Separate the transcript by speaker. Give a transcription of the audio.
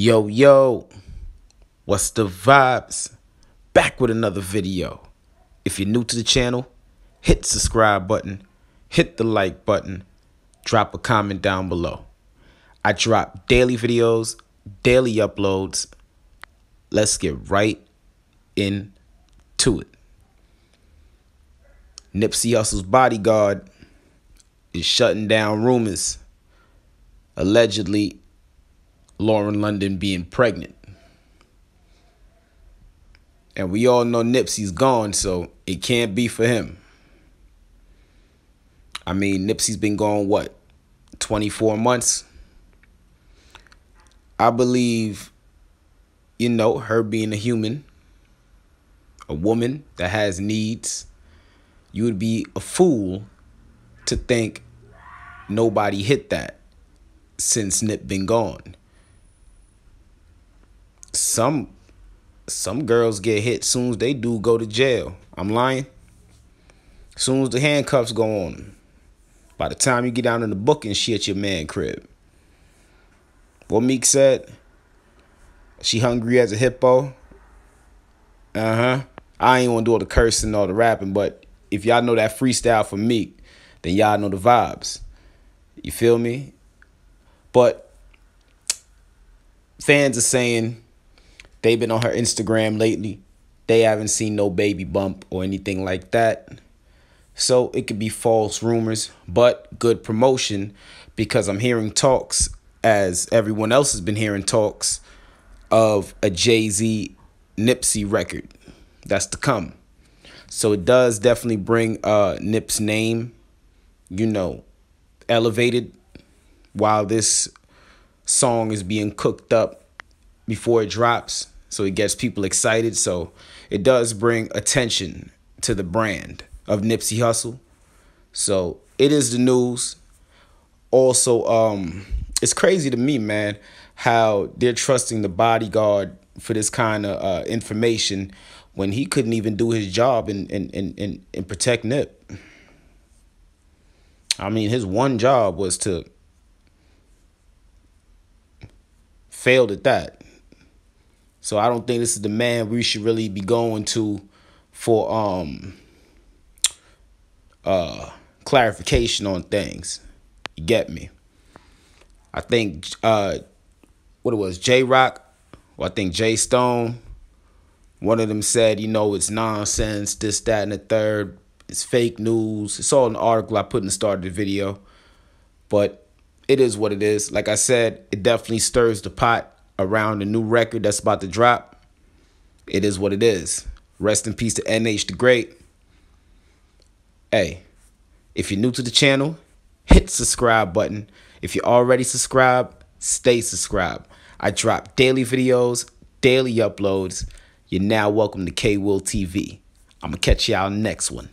Speaker 1: Yo, yo, what's the vibes? Back with another video. If you're new to the channel, hit the subscribe button, hit the like button, drop a comment down below. I drop daily videos, daily uploads. Let's get right into it. Nipsey Hussle's bodyguard is shutting down rumors allegedly Lauren London being pregnant. And we all know Nipsey's gone, so it can't be for him. I mean, Nipsey's been gone, what, 24 months? I believe, you know, her being a human, a woman that has needs, you would be a fool to think nobody hit that since Nip been gone some some girls get hit soon as they do go to jail. I'm lying. Soon as the handcuffs go on By the time you get down in the book and shit, your man crib. What Meek said, she hungry as a hippo. Uh huh. I ain't want to do all the cursing, all the rapping, but if y'all know that freestyle from Meek, then y'all know the vibes. You feel me? But fans are saying They've been on her Instagram lately. They haven't seen no baby bump or anything like that. So it could be false rumors, but good promotion because I'm hearing talks, as everyone else has been hearing talks, of a Jay Z Nipsey record that's to come. So it does definitely bring uh, Nip's name, you know, elevated while this song is being cooked up before it drops. So it gets people excited. So it does bring attention to the brand of Nipsey Hustle. So it is the news. Also, um, it's crazy to me, man, how they're trusting the bodyguard for this kind of uh, information when he couldn't even do his job and and, and, and and protect Nip. I mean, his one job was to failed at that. So I don't think this is the man we should really be going to for um uh clarification on things. You get me? I think uh what it was, J Rock, or I think J Stone, one of them said, you know, it's nonsense, this, that, and the third. It's fake news. It's all an article I put in the start of the video. But it is what it is. Like I said, it definitely stirs the pot around the new record that's about to drop, it is what it is. Rest in peace to NH the Great. Hey, if you're new to the channel, hit subscribe button. If you're already subscribed, stay subscribed. I drop daily videos, daily uploads. You're now welcome to K Will TV. I'm going to catch y'all next one.